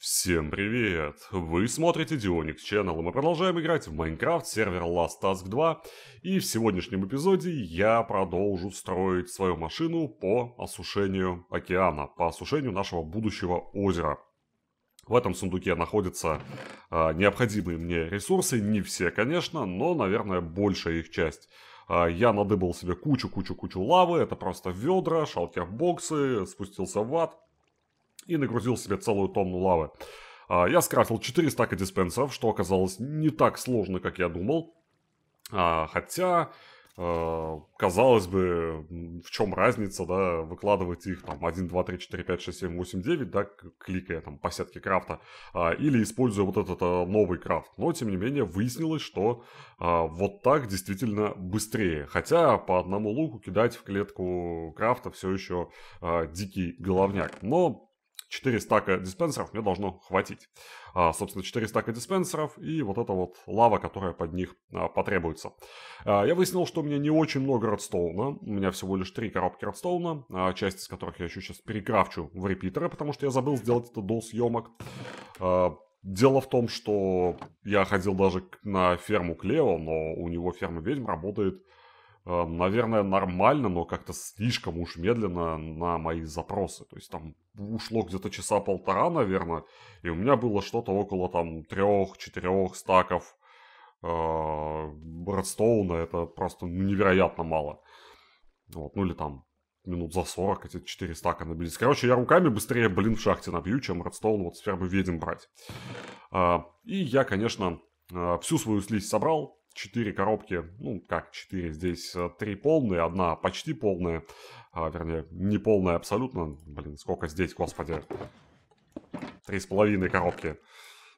Всем привет! Вы смотрите Dionix Channel, и мы продолжаем играть в Майнкрафт сервер Last Task 2, и в сегодняшнем эпизоде я продолжу строить свою машину по осушению океана, по осушению нашего будущего озера. В этом сундуке находятся а, необходимые мне ресурсы, не все, конечно, но, наверное, большая их часть. А, я надыбал себе кучу-кучу-кучу лавы, это просто ведра, шалкер-боксы, спустился в ад, и нагрузил себе целую тонну лавы. А, я скрафтил 4 стака диспенсеров, что оказалось не так сложно, как я думал. А, хотя, э, казалось бы, в чем разница, да, выкладывать их там 1, 2, 3, 4, 5, 6, 7, 8, 9, да, кликая там по сетке крафта, а, или используя вот этот э, новый крафт. Но, тем не менее, выяснилось, что вот так действительно быстрее. Хотя по одному луку кидать в клетку крафта все еще дикий головняк. Но 4 стака диспенсеров мне должно хватить. А, собственно, 4 стака диспенсеров и вот эта вот лава, которая под них а, потребуется. А, я выяснил, что у меня не очень много редстоуна. У меня всего лишь 3 коробки редстоуна, а, часть из которых я еще сейчас перекрафчу в репитеры, потому что я забыл сделать это до съемок. А, Дело в том, что я ходил даже на ферму Клео, но у него ферма ведьм работает Э, наверное, нормально, но как-то слишком уж медленно на мои запросы. То есть там ушло где-то часа полтора, наверное, и у меня было что-то около там трех-четырех стаков Брэдстоуна. Это просто невероятно мало. Вот, ну или там минут за 40 эти 4 стака набились. Короче, я руками быстрее, блин, в шахте набью, чем Redstone вот с фермы ведьм брать. Э, и я, конечно, э, всю свою слизь собрал, Четыре коробки, ну как четыре здесь э, три полные, одна почти полная, а, вернее не полная абсолютно, блин, сколько здесь, господи, три с половиной коробки.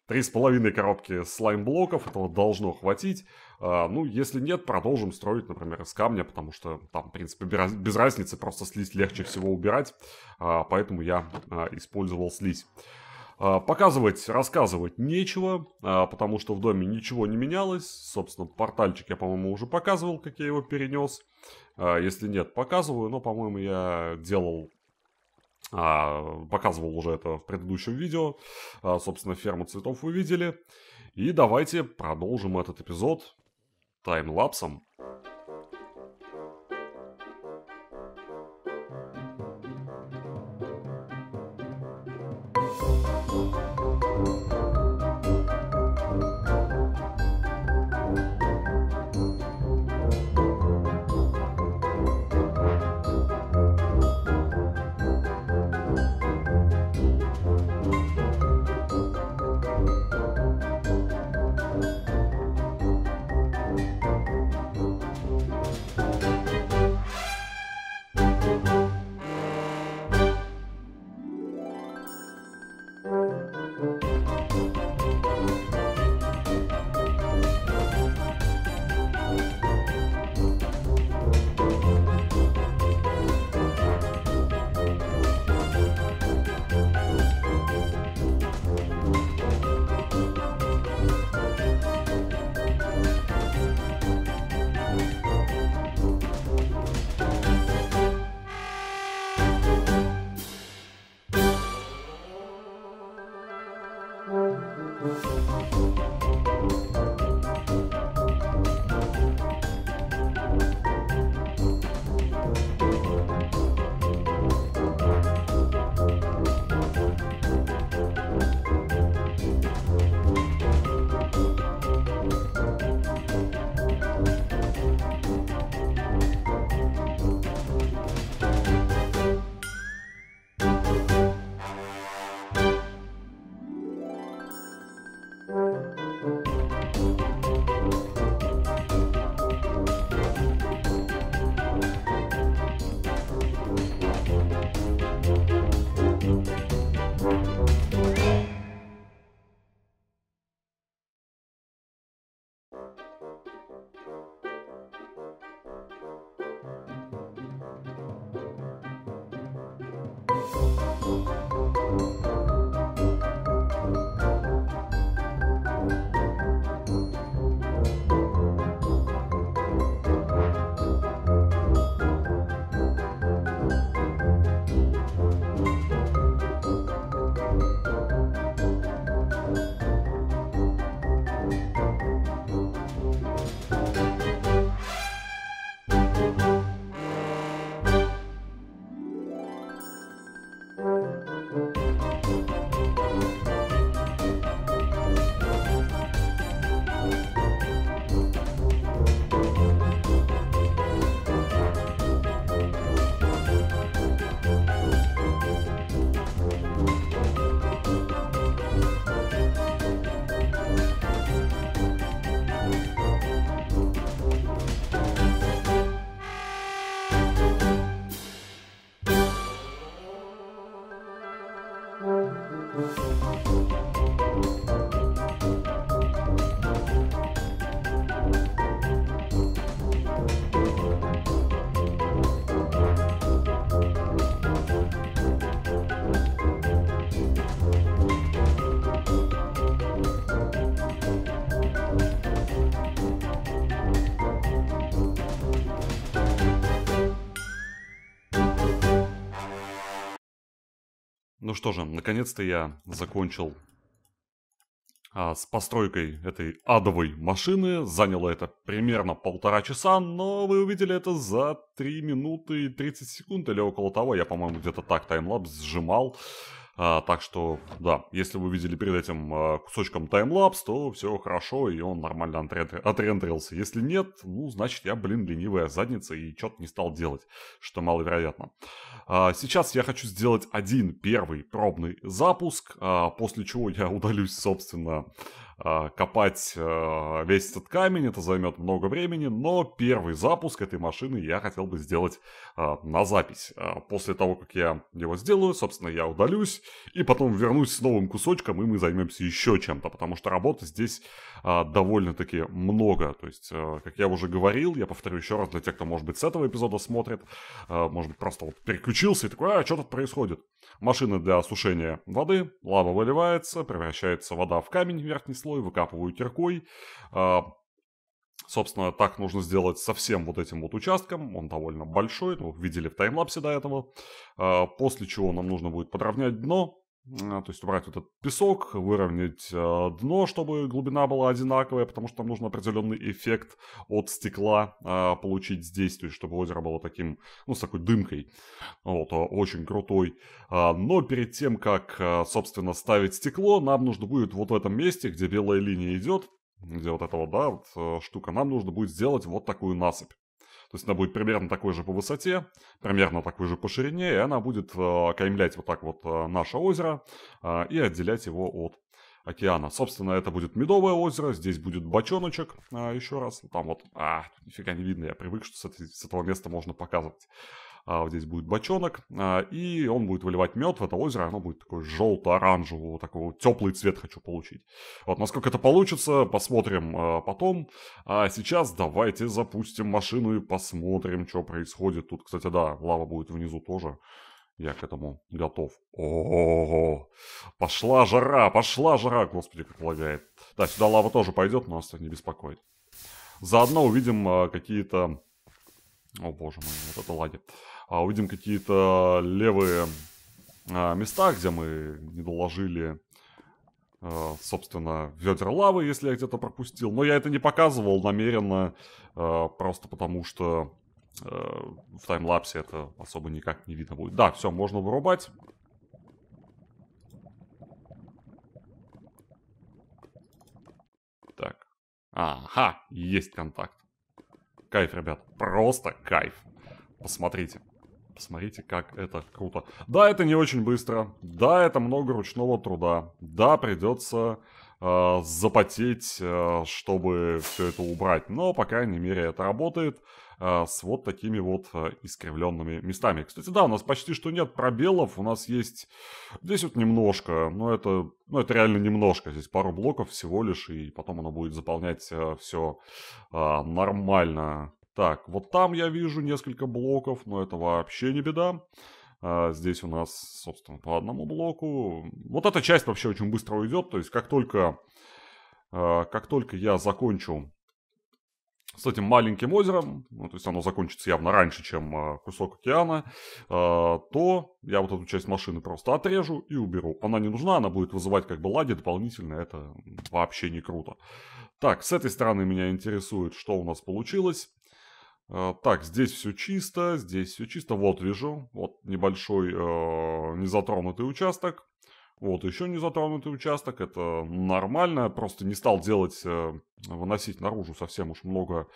Три с половиной коробки слайм-блоков, этого должно хватить. А, ну, если нет, продолжим строить, например, из камня, потому что там, в принципе, без разницы, просто слизь легче всего убирать. А, поэтому я а, использовал слизь. А, показывать, рассказывать нечего, а, потому что в доме ничего не менялось. Собственно, портальчик я, по-моему, уже показывал, как я его перенес. А, если нет, показываю, но, по-моему, я делал показывал уже это в предыдущем видео. Собственно, ферму цветов вы видели. И давайте продолжим этот эпизод таймлапсом. что же, наконец-то я закончил а, с постройкой этой адовой машины. Заняло это примерно полтора часа, но вы увидели это за 3 минуты и 30 секунд или около того. Я, по-моему, где-то так таймлапс сжимал. А, так что, да, если вы видели перед этим а, кусочком таймлапс, то все хорошо, и он нормально отрендерился. Если нет, ну, значит, я, блин, ленивая задница и что-то не стал делать, что маловероятно. А, сейчас я хочу сделать один первый пробный запуск, а, после чего я удалюсь, собственно, а, копать а, весь этот камень, это займет много времени, но первый запуск этой машины я хотел бы сделать а, на запись. После того, как я его сделаю, собственно, я удалюсь, и потом вернусь с новым кусочком, и мы займемся еще чем-то, потому что работы здесь довольно-таки много. То есть, как я уже говорил, я повторю еще раз для тех, кто, может быть, с этого эпизода смотрит, может быть, просто вот переключился и такой, а, что тут происходит? Машины для осушения воды, лава выливается, превращается вода в камень, верхний слой, выкапываю киркой. А, собственно, так нужно сделать со всем вот этим вот участком. Он довольно большой, ну, видели в таймлапсе до этого. А, после чего нам нужно будет подровнять дно, а, то есть убрать вот этот песок, выровнять а, дно, чтобы глубина была одинаковая, потому что там нужно определенный эффект от стекла а, получить здесь, то есть чтобы озеро было таким, ну, с такой дымкой, вот, очень крутой. Но перед тем, как, собственно, ставить стекло, нам нужно будет вот в этом месте, где белая линия идет, где вот эта вот, да, вот, штука, нам нужно будет сделать вот такую насыпь. То есть она будет примерно такой же по высоте, примерно такой же по ширине, и она будет э, окаймлять вот так вот э, наше озеро э, и отделять его от океана. Собственно, это будет Медовое озеро, здесь будет бочоночек, еще раз, там вот, а, нифига не видно, я привык, что с этого места можно показывать а вот здесь будет бочонок, а, и он будет выливать мед в это озеро, оно будет такое желто-оранжевого, такого теплый цвет хочу получить. Вот, насколько это получится, посмотрим а, потом. А сейчас давайте запустим машину и посмотрим, что происходит. Тут, кстати, да, лава будет внизу тоже. Я к этому готов. Ого! Пошла жара, пошла жара, господи, как лагает. Да, сюда лава тоже пойдет, но нас так не беспокоит. Заодно увидим а, какие-то о боже мой, вот это лаги. А, увидим какие-то левые а, места, где мы не доложили, а, собственно, ведер лавы, если я где-то пропустил. Но я это не показывал намеренно, а, просто потому что а, в таймлапсе это особо никак не видно будет. Да, все, можно вырубать. Так. Ага, есть контакт. Кайф, ребят. Просто кайф. Посмотрите. Посмотрите, как это круто. Да, это не очень быстро. Да, это много ручного труда. Да, придется э, запотеть, э, чтобы все это убрать. Но, по крайней мере, это работает. А, с вот такими вот а, искривленными местами. Кстати, да, у нас почти что нет пробелов, у нас есть здесь вот немножко, но это, ну, это реально немножко, здесь пару блоков всего лишь, и потом оно будет заполнять а, все нормально. Так, вот там я вижу несколько блоков, но это вообще не беда. здесь у нас, собственно, по одному блоку. Вот эта часть вообще очень быстро уйдет. То есть, как только, как только я закончу с этим маленьким озером, ну, то есть оно закончится явно раньше, чем а, кусок океана, а, то я вот эту часть машины просто отрежу и уберу. Она не нужна, она будет вызывать как бы лаги дополнительно, это вообще не круто. Так, с этой стороны меня интересует, что у нас получилось. А, так, здесь все чисто, здесь все чисто. Вот вижу, вот небольшой э, незатронутый участок. Вот, еще не затронутый участок, это нормально, просто не стал делать, э, выносить наружу совсем уж много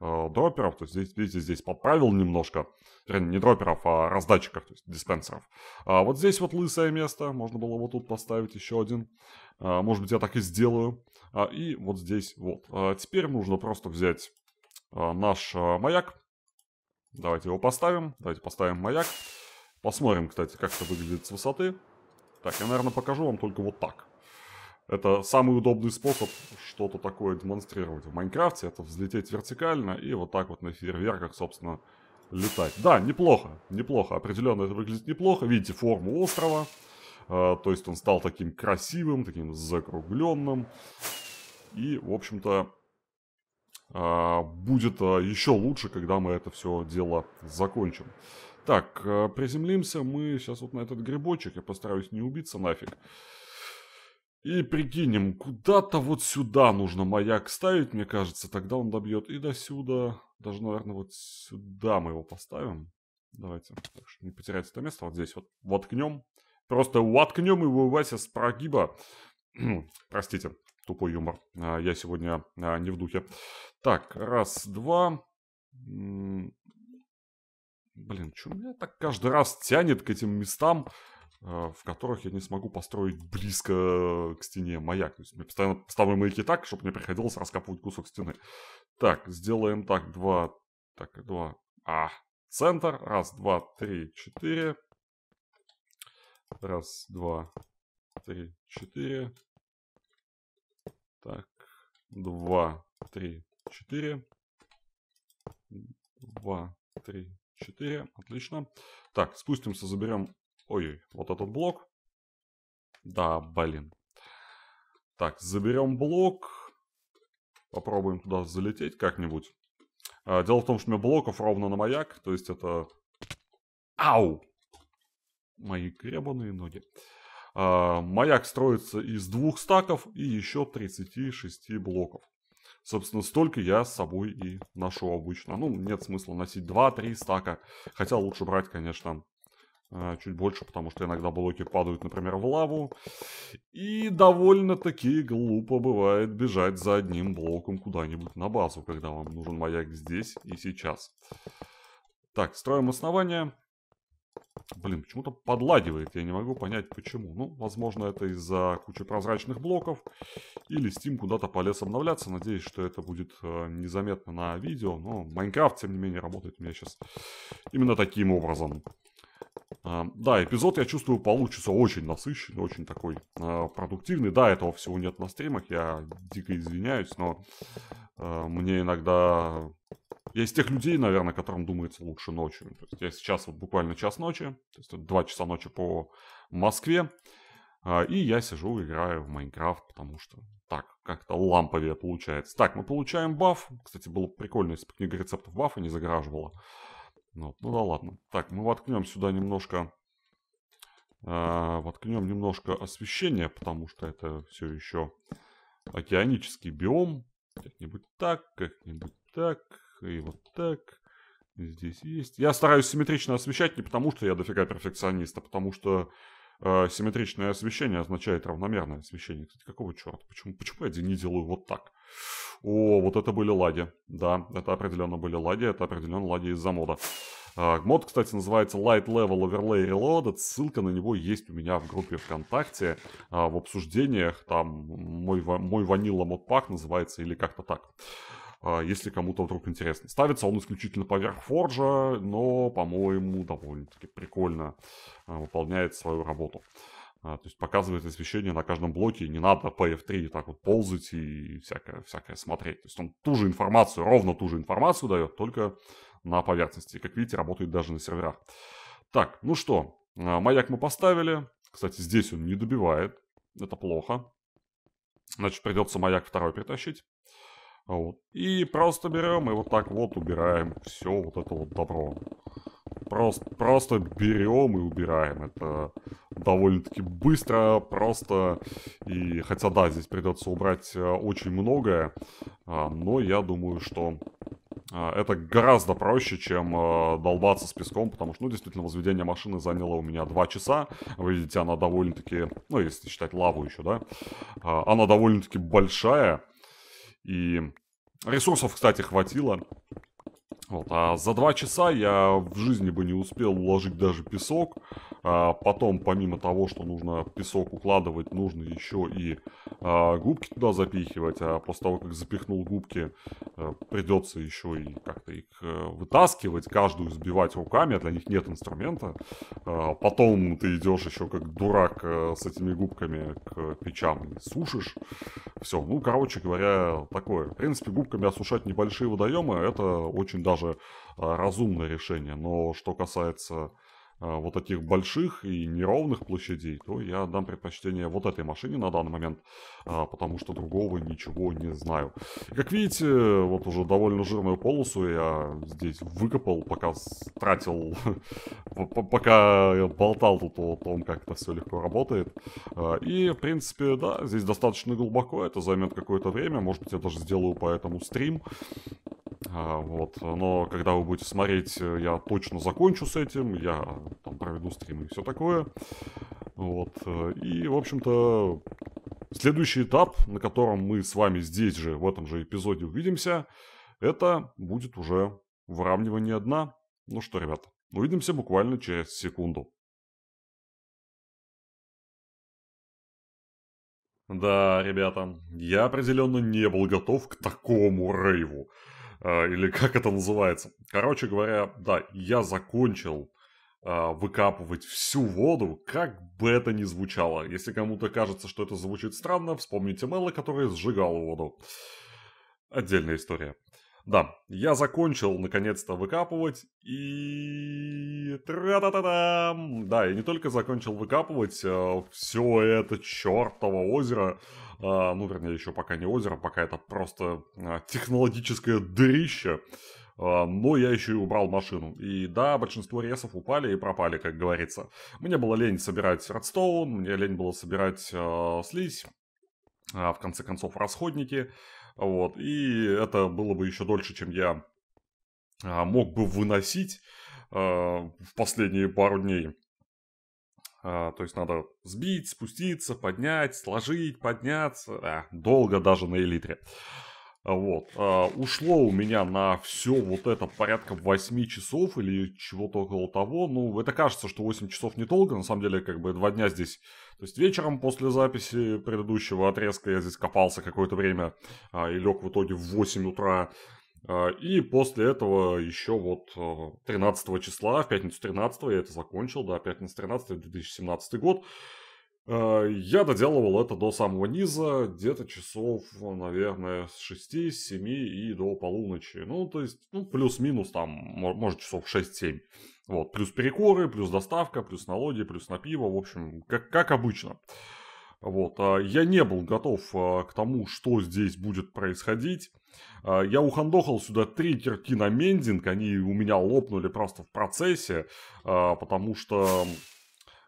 э, дроперов, то есть, здесь, видите, здесь поправил немножко, вернее, не дроперов, а раздатчиков, то есть диспенсеров. А вот здесь вот лысое место, можно было вот тут поставить еще один, а, может быть, я так и сделаю. А, и вот здесь вот. А, теперь нужно просто взять а, наш а, маяк, давайте его поставим, давайте поставим маяк. Посмотрим, кстати, как это выглядит с высоты. Так, я, наверное, покажу вам только вот так. Это самый удобный способ что-то такое демонстрировать в Майнкрафте. Это взлететь вертикально и вот так вот на фейерверках, собственно, летать. Да, неплохо, неплохо. Определенно это выглядит неплохо. Видите форму острова. Э, то есть он стал таким красивым, таким закругленным. И, в общем-то, э, будет а, еще лучше, когда мы это все дело закончим. Так, э, приземлимся мы сейчас вот на этот грибочек. Я постараюсь не убиться нафиг. И прикинем, куда-то вот сюда нужно маяк ставить, мне кажется. Тогда он добьет и до сюда. Даже, наверное, вот сюда мы его поставим. Давайте, так что не потерять это место. Вот здесь вот воткнем. Просто воткнем его, Вася, с прогиба. Простите, тупой юмор. А, я сегодня а, не в духе. Так, раз, два. Блин, что меня так каждый раз тянет к этим местам, э, в которых я не смогу построить близко к стене маяк. То есть я постоянно ставлю маяки так, чтобы мне приходилось раскапывать кусок стены. Так, сделаем так, два... Так, два... А, центр. Раз, два, три, четыре. Раз, два, три, четыре. Так, два, три, четыре. Два, три, 4, отлично. Так, спустимся, заберем... Ой, вот этот блок. Да, блин. Так, заберем блок. Попробуем туда залететь как-нибудь. А, дело в том, что у меня блоков ровно на маяк. То есть это... Ау! Мои гребаные ноги. А, маяк строится из двух стаков и еще 36 блоков. Собственно, столько я с собой и ношу обычно. Ну, нет смысла носить 2-3 стака. Хотя лучше брать, конечно, э, чуть больше, потому что иногда блоки падают, например, в лаву. И довольно-таки глупо бывает бежать за одним блоком куда-нибудь на базу, когда вам нужен маяк здесь и сейчас. Так, строим основание. Блин, почему-то подлагивает, я не могу понять почему. Ну, возможно, это из-за кучи прозрачных блоков. Или Steam куда-то полез обновляться. Надеюсь, что это будет э, незаметно на видео. Но Minecraft тем не менее, работает у меня сейчас именно таким образом. Да, эпизод, я чувствую, получится очень насыщенный, очень такой а, продуктивный. Да, этого всего нет на стримах, я дико извиняюсь, но а, мне иногда... Я из тех людей, наверное, которым думается лучше ночью. То есть я сейчас вот буквально час ночи, то есть 2 часа ночи по Москве, а, и я сижу, играю в Майнкрафт, потому что так, как-то ламповее получается. Так, мы получаем баф. Кстати, было прикольно, если бы книга рецептов бафа не загораживала. Вот. Ну, ну да ладно. Так, мы воткнем сюда немножко... Э, воткнем немножко освещения, потому что это все еще океанический биом. Как-нибудь так, как-нибудь так, и вот так. Здесь есть. Я стараюсь симметрично освещать не потому, что я дофига перфекционист, а потому что э, симметричное освещение означает равномерное освещение. Кстати, какого черта? Почему, почему я не делаю вот так? О, вот это были лади, Да, это определенно были лади, это определенно лади из-за мода. А, мод, кстати, называется Light Level Overlay Reloaded. Ссылка на него есть у меня в группе ВКонтакте. А, в обсуждениях там мой, мой ванила модпак называется или как-то так. А, если кому-то вдруг интересно. Ставится он исключительно поверх форжа, но, по-моему, довольно-таки прикольно выполняет свою работу. А, то есть показывает освещение на каждом блоке, не надо по F3 так вот ползать и всякое, всякое смотреть. То есть он ту же информацию, ровно ту же информацию дает, только на поверхности. Как видите, работает даже на серверах. Так, ну что, а, маяк мы поставили. Кстати, здесь он не добивает, это плохо. Значит, придется маяк второй притащить. Вот. И просто берем и вот так вот убираем все вот это вот добро. Просто, просто берем и убираем. Это довольно-таки быстро, просто. И хотя, да, здесь придется убрать э, очень многое, а, но я думаю, что а, это гораздо проще, чем э, долбаться с песком, потому что, ну, действительно, возведение машины заняло у меня 2 часа. Вы видите, она довольно-таки, ну, если считать лаву еще, да, а, она довольно-таки большая. И ресурсов, кстати, хватило. Вот, а за два часа я в жизни бы не успел уложить даже песок. А потом, помимо того, что нужно песок укладывать, нужно еще и а, губки туда запихивать. А после того, как запихнул губки, э, придется еще и как-то их э, вытаскивать, каждую сбивать руками, а для них нет инструмента. А потом ты идешь еще как дурак э, с этими губками к печам и сушишь. Все, ну, короче говоря, такое. В принципе, губками осушать небольшие водоемы, это очень даже разумное решение. Но что касается Э, вот таких больших и неровных площадей, то я дам предпочтение вот этой машине на данный момент, а, потому что другого ничего не знаю. Как видите, вот уже довольно жирную полосу я здесь выкопал, пока тратил, пока болтал тут о том, как это все легко работает. А, и, в принципе, да, здесь достаточно глубоко, это займет какое-то время, может быть, я даже сделаю по этому стрим. А, вот, но когда вы будете смотреть, э, я точно закончу с этим, я там проведу стримы и все такое. Вот. Э, и, в общем-то, следующий этап, на котором мы с вами здесь же, в этом же эпизоде увидимся, это будет уже выравнивание дна. Ну что, ребята, увидимся буквально через секунду. Да, ребята, я определенно не был готов к такому рейву. Э, или как это называется. Короче говоря, да, я закончил а, выкапывать всю воду, как бы это ни звучало. Если кому-то кажется, что это звучит странно, вспомните Мэла, который сжигал воду. Отдельная история. Да, я закончил наконец-то выкапывать и... Тра-та-та-дам! Да, я не только закончил выкапывать э, а, все это чертово озеро, э, ну, вернее, еще пока не озеро, пока это просто э, технологическое дырище, а, но я еще и убрал машину. И да, большинство ресов упали и пропали, как говорится. Мне было лень собирать редстоун, мне лень было собирать э, слизь, а, в конце концов расходники. Вот, и это было бы еще дольше, чем я мог бы выносить в последние пару дней. то есть надо сбить, спуститься, поднять, сложить, подняться. долго даже на элитре. А, вот. А, ушло у меня на все вот это порядка 8 часов или чего-то около того. Ну, это кажется, что 8 часов недолго. На самом деле, как бы два дня здесь. То есть вечером после записи предыдущего отрезка я здесь копался какое-то время а, и лег в итоге в 8 утра. И после этого еще вот 13 числа, в пятницу 13 я это закончил, да, пятница 13 2017 год. А, я доделывал это до самого низа, где-то часов, наверное, с 6, с 7 и до полуночи. Ну, то есть, ну, плюс-минус там, может, часов 6-7. Вот, плюс перекоры, плюс доставка, плюс налоги, плюс на пиво, в общем, как, как обычно. Вот, а, я не был готов а, к тому, что здесь будет происходить. Я ухандохал сюда три кирки на мендинг, они у меня лопнули просто в процессе, потому что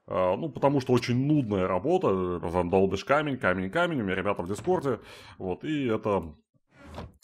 а, ну, потому что очень нудная работа, там долбишь камень, камень, камень, у меня ребята в Дискорде, вот, и это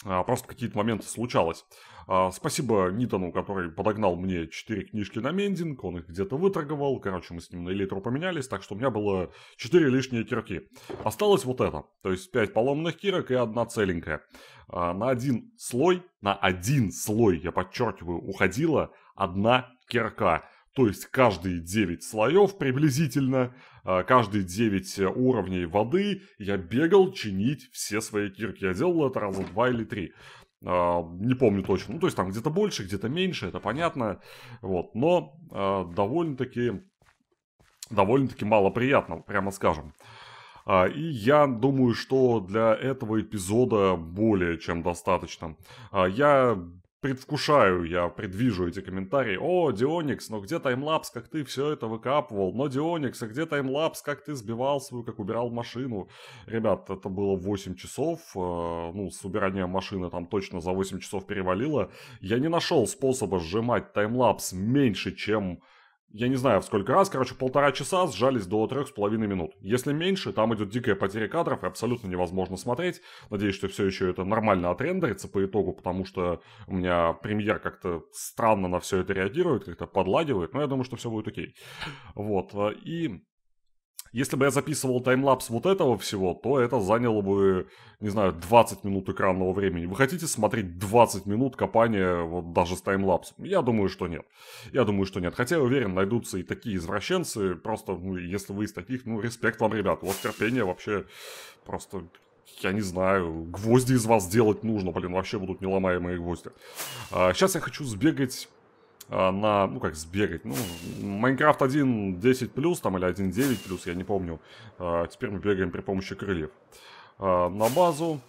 а, просто какие-то моменты случалось. А, спасибо Нитону, который подогнал мне 4 книжки на мендинг, он их где-то выторговал, короче, мы с ним на элитру поменялись, так что у меня было 4 лишние кирки. Осталось вот это, то есть 5 поломанных кирок и одна целенькая. На один слой, на один слой, я подчеркиваю, уходила одна кирка. То есть каждые 9 слоев приблизительно, а, каждые 9 э, уровней воды я бегал чинить все свои кирки. Я делал это раза два или три. А, не помню точно. Ну, то есть там где-то больше, где-то меньше, это понятно. Вот, но а, довольно-таки довольно-таки малоприятно, прямо скажем. И я думаю, что для этого эпизода более чем достаточно. Я предвкушаю, я предвижу эти комментарии. О, Дионикс, но где таймлапс, как ты все это выкапывал? Но Дионикс, а где таймлапс, как ты сбивал свою, как убирал машину? Ребят, это было 8 часов. Э, ну, с убиранием машины там точно за 8 часов перевалило. Я не нашел способа сжимать таймлапс меньше, чем я не знаю в сколько раз, короче, полтора часа сжались до трех с половиной минут. Если меньше, там идет дикая потеря кадров и абсолютно невозможно смотреть. Надеюсь, что все еще это нормально отрендерится по итогу, потому что у меня премьер как-то странно на все это реагирует, как-то подлагивает, но я думаю, что все будет окей. Вот, э, и если бы я записывал таймлапс вот этого всего, то это заняло бы, не знаю, 20 минут экранного времени. Вы хотите смотреть 20 минут копания вот даже с таймлапсом? Я думаю, что нет. Я думаю, что нет. Хотя я уверен, найдутся и такие извращенцы. Просто, ну, если вы из таких, ну, респект вам, ребят. Вот терпение вообще просто я не знаю, гвозди из вас делать нужно, блин, вообще будут неломаемые гвозди. А, сейчас я хочу сбегать а, на, ну как сбегать, ну, Майнкрафт 1.10 плюс там или 1.9 плюс, я не помню. А, теперь мы бегаем при помощи крыльев. А, на базу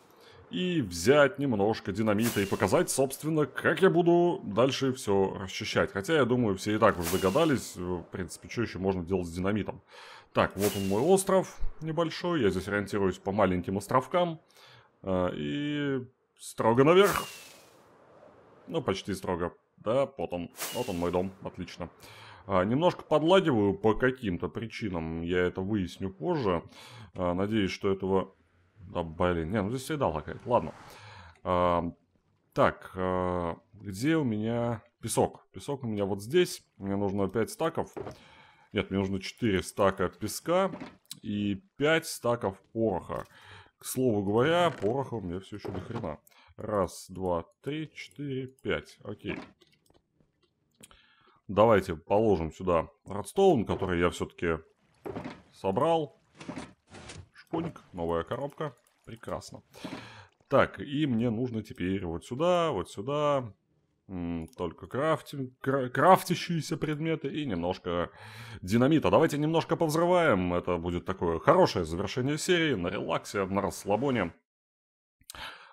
и взять немножко динамита и показать, собственно, как я буду дальше все расчищать. Хотя, я думаю, все и так уже догадались, э, в принципе, что еще можно делать с динамитом. Так, вот он мой остров небольшой, я здесь ориентируюсь по маленьким островкам. Э, и строго наверх. Ну, почти строго. Да, вот он, вот он мой дом, отлично. А, немножко подлагиваю по каким-то причинам, я это выясню позже. А, надеюсь, что этого... Да блин, не, ну здесь всегда лагает, ладно. А, так, а, где у меня песок? Песок у меня вот здесь, мне нужно 5 стаков. Нет, мне нужно 4 стака песка и 5 стаков пороха. К слову говоря, пороха у меня все еще до хрена. Раз, два, три, четыре, пять. Окей. Давайте положим сюда Redstone, который я все-таки собрал. Шпоник, новая коробка. Прекрасно. Так, и мне нужно теперь вот сюда, вот сюда. Только крафти... крафтящиеся предметы и немножко динамита. Давайте немножко повзрываем. Это будет такое хорошее завершение серии на релаксе, на расслабоне.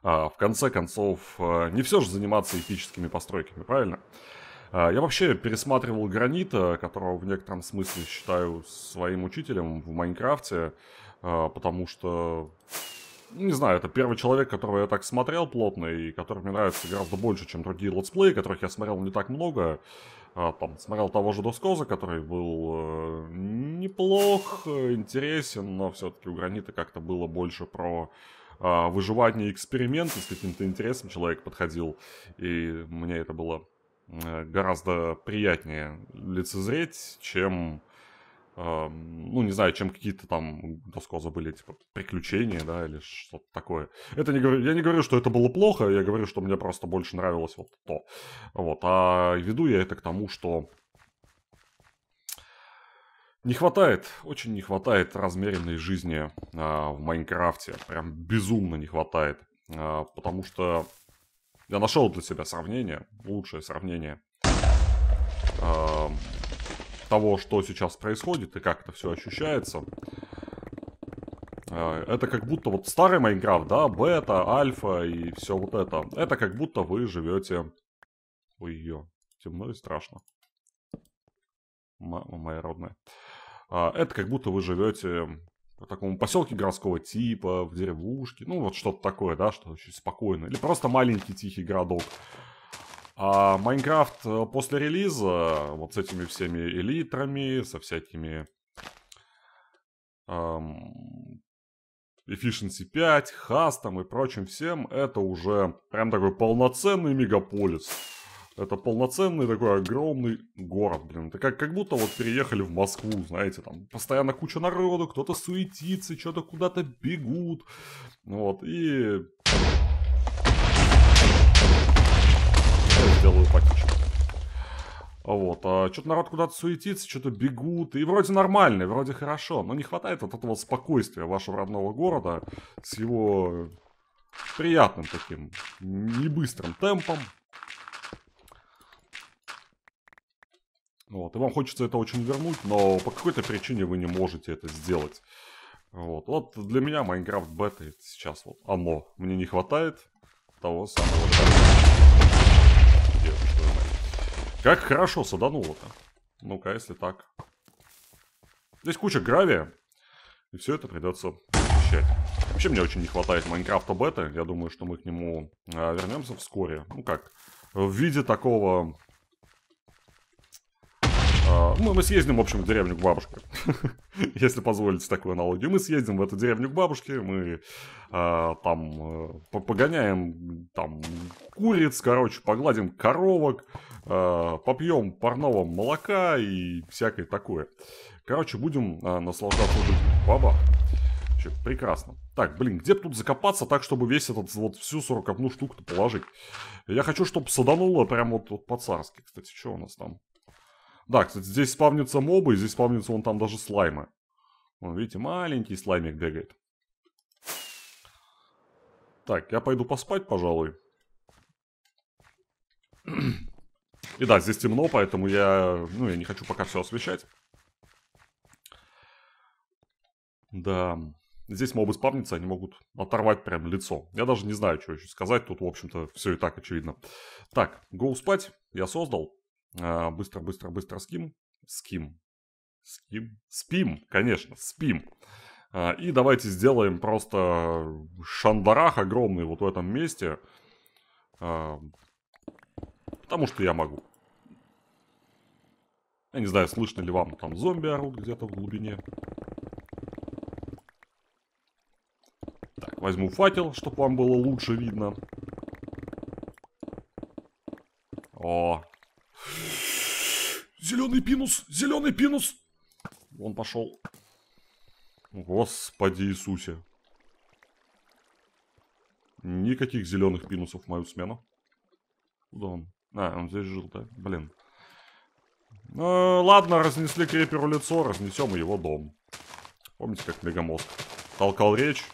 А, в конце концов, а, не все же заниматься эпическими постройками, правильно? Правильно. А, я вообще пересматривал Гранита, которого в некотором смысле считаю своим учителем в Майнкрафте, а, потому что, не знаю, это первый человек, которого я так смотрел плотно и который мне нравится гораздо больше, чем другие летсплеи, которых я смотрел не так много. А, там, смотрел того же Доскоза, который был э, неплох, интересен, но все-таки у Гранита как-то было больше про выживание эксперименты с каким-то интересом человек подходил, и мне это было Э, гораздо приятнее лицезреть, чем, эм, ну, не знаю, чем какие-то там, доско были типа, приключения, да, или что-то такое. Это не говорю, я не говорю, что это было плохо, я говорю, что мне просто больше нравилось вот то. Вот, а веду я это к тому, что не хватает, очень не хватает размеренной жизни э, в Майнкрафте, прям безумно не хватает, э, потому что я нашел для себя сравнение, лучшее сравнение э, того, что сейчас происходит и как это все ощущается. Э, это как будто вот старый Майнкрафт, да, бета, альфа и все вот это. Это как будто вы живете... Ой, ее темно и страшно. М моя родная. Э, это как будто вы живете по такому поселке городского типа, в деревушке, ну вот что-то такое, да, что очень спокойно, или просто маленький тихий городок. А Майнкрафт э, после релиза, вот с этими всеми элитрами, со всякими эм, Efficiency 5, хастом и прочим всем, это уже прям такой полноценный мегаполис. Это полноценный такой огромный город, блин. Это как, как будто вот переехали в Москву, знаете, там постоянно куча народу, кто-то суетится, что-то куда-то бегут. Ну вот, и... Я сделаю потише. Вот, а что-то народ куда-то суетится, что-то бегут, и вроде нормально, вроде хорошо, но не хватает вот этого спокойствия вашего родного города с его приятным таким небыстрым темпом, Вот, и вам хочется это очень вернуть, но по какой-то причине вы не можете это сделать. Вот, вот для меня Майнкрафт бета сейчас вот оно. Мне не хватает того самого... как хорошо садануло-то. Ну-ка, если так. Здесь куча гравия. И все это придется защищать. Вообще мне очень не хватает Майнкрафта бета. Я думаю, что мы к нему а, вернемся вскоре. Ну как, в виде такого мы, а, ну, мы съездим, в общем, в деревню к бабушке. Если позволите такую аналогию. Мы съездим в эту деревню к бабушке, мы а, там э, погоняем там куриц, короче, погладим коровок, а, попьем парного молока и всякое такое. Короче, будем наслаждаться жизнью. Баба. Вообще прекрасно. Так, блин, где тут закопаться так, чтобы весь этот, вот всю 41 штуку-то положить? Я хочу, чтобы садануло прям вот, вот по-царски. Кстати, что у нас там? Да, кстати, здесь спавнятся мобы, и здесь спавнятся вон там даже слаймы. Вон, видите, маленький слаймик бегает. Так, я пойду поспать, пожалуй. И да, здесь темно, поэтому я... Ну, я не хочу пока все освещать. Да. Здесь мобы спавнятся, они могут оторвать прям лицо. Я даже не знаю, что еще сказать. Тут, в общем-то, все и так очевидно. Так, гоу спать. Я создал быстро-быстро-быстро а, ским. Ским. Ским. Спим, конечно, спим. А, и давайте сделаем просто шандарах огромный вот в этом месте. А, потому что я могу. Я не знаю, слышно ли вам, там зомби орут где-то в глубине. Так, возьму факел, чтобы вам было лучше видно. О, Зеленый пинус! Зеленый пинус! Он пошел. Господи Иисусе. Никаких зеленых пинусов в мою смену. Куда он? А, он здесь жил, да? Блин. Ну, ладно, разнесли креперу лицо, разнесем его дом. Помните, как Мегамозг толкал речь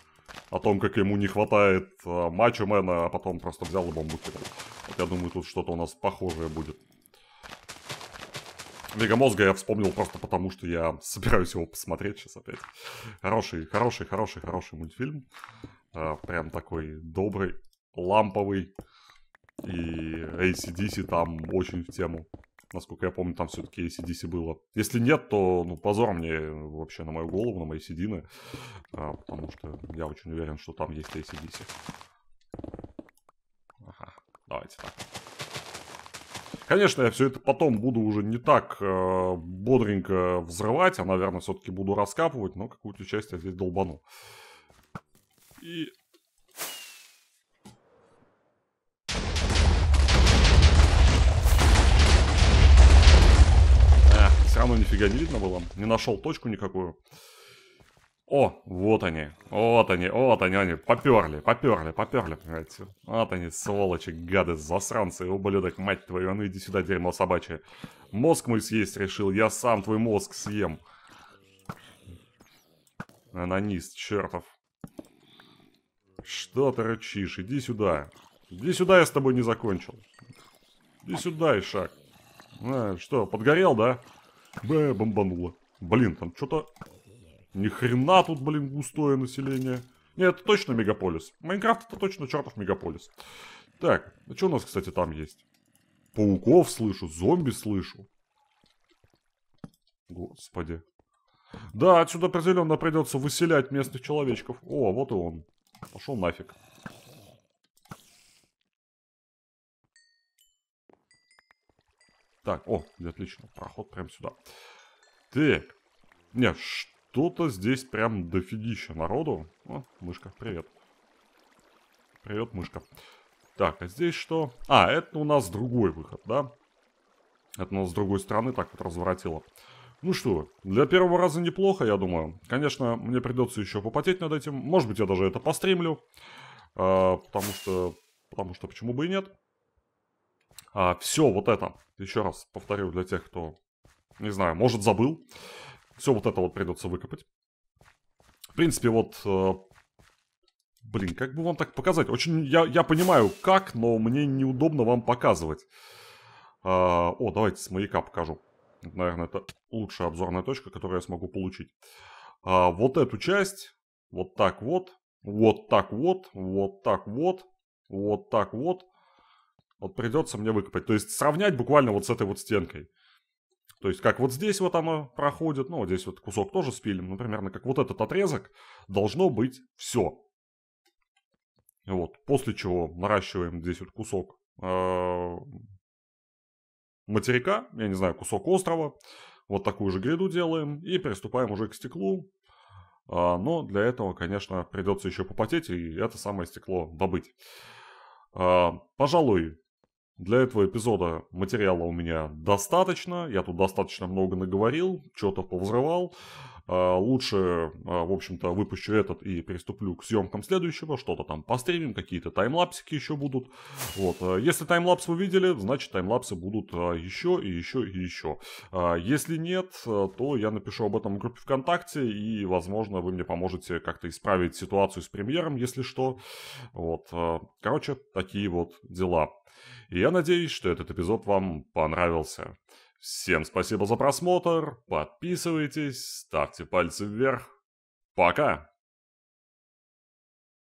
о том, как ему не хватает э, Мачо Мэна, а потом просто взял и бомбу кидал. Вот я думаю, тут что-то у нас похожее будет. Мегамозга я вспомнил просто потому, что я собираюсь его посмотреть сейчас опять. Хороший, хороший, хороший, хороший мультфильм. Э, прям такой добрый, ламповый. И ACDC там очень в тему. Насколько я помню, там все-таки ACDC было. Если нет, то ну, позор мне вообще на мою голову, на мои седины. Э, потому что я очень уверен, что там есть ACDC. Ага, давайте так. Конечно, я все это потом буду уже не так э, бодренько взрывать, а, наверное, все-таки буду раскапывать, но какую-то часть я здесь долбану. И... Э, все равно нифига не видно было. Не нашел точку никакую. О, вот они, вот они, вот они, они, поперли, поперли, поперли, понимаете. Вот они, сволочи, гады, засранцы, ублюдок, мать твою, а ну иди сюда, дерьмо собачье. Мозг мой съесть решил, я сам твой мозг съем. Анонист, чертов. Что ты рычишь, иди сюда. Иди сюда, я с тобой не закончил. Иди сюда, Ишак. А, что, подгорел, да? Бэ, бомбануло. Блин, там что-то ни хрена тут, блин, густое население. Нет, это точно мегаполис. Майнкрафт это точно чертов мегаполис. Так, а что у нас, кстати, там есть? Пауков слышу, зомби слышу. Господи. Да, отсюда определенно придется выселять местных человечков. О, вот и он. Пошел нафиг. Так, о, отлично. Проход прямо сюда. Так. Не, что-то здесь прям дофигища народу. О, мышка, привет. Привет, мышка. Так, а здесь что? А, это у нас другой выход, да? Это у нас с другой стороны так вот разворотило. Ну что, для первого раза неплохо, я думаю. Конечно, мне придется еще попотеть над этим. Может быть, я даже это постримлю. А, потому что... Потому что почему бы и нет. А, все вот это. Еще раз повторю для тех, кто... Не знаю, может забыл. Все вот это вот придется выкопать. В принципе, вот... Э, блин, как бы вам так показать? Очень... Я, я понимаю, как, но мне неудобно вам показывать. Э, о, давайте с маяка покажу. Наверное, это лучшая обзорная точка, которую я смогу получить. А, вот эту часть, вот так вот, вот так вот, вот так вот, вот так вот. Вот придется мне выкопать. То есть сравнять буквально вот с этой вот стенкой. То есть, как вот здесь вот оно проходит, ну, вот здесь вот кусок тоже спилим, ну, примерно как вот этот отрезок, должно быть все. Вот, после чего наращиваем здесь вот кусок э, материка, я не знаю, кусок острова, вот такую же гряду делаем и приступаем уже к стеклу. Э, но для этого, конечно, придется еще попотеть и это самое стекло добыть. Э, пожалуй, для этого эпизода материала у меня достаточно, я тут достаточно много наговорил, что-то повзрывал. А, лучше, а, в общем-то, выпущу этот и приступлю к съемкам следующего, что-то там постримим, какие-то таймлапсики еще будут. Вот, а, если таймлапс вы видели, значит таймлапсы будут еще и еще и еще. Если нет, то я напишу об этом в группе ВКонтакте, и, возможно, вы мне поможете как-то исправить ситуацию с премьером, если что. Вот, короче, такие вот дела. И я надеюсь, что этот эпизод вам понравился. Всем спасибо за просмотр, подписывайтесь, ставьте пальцы вверх. Пока!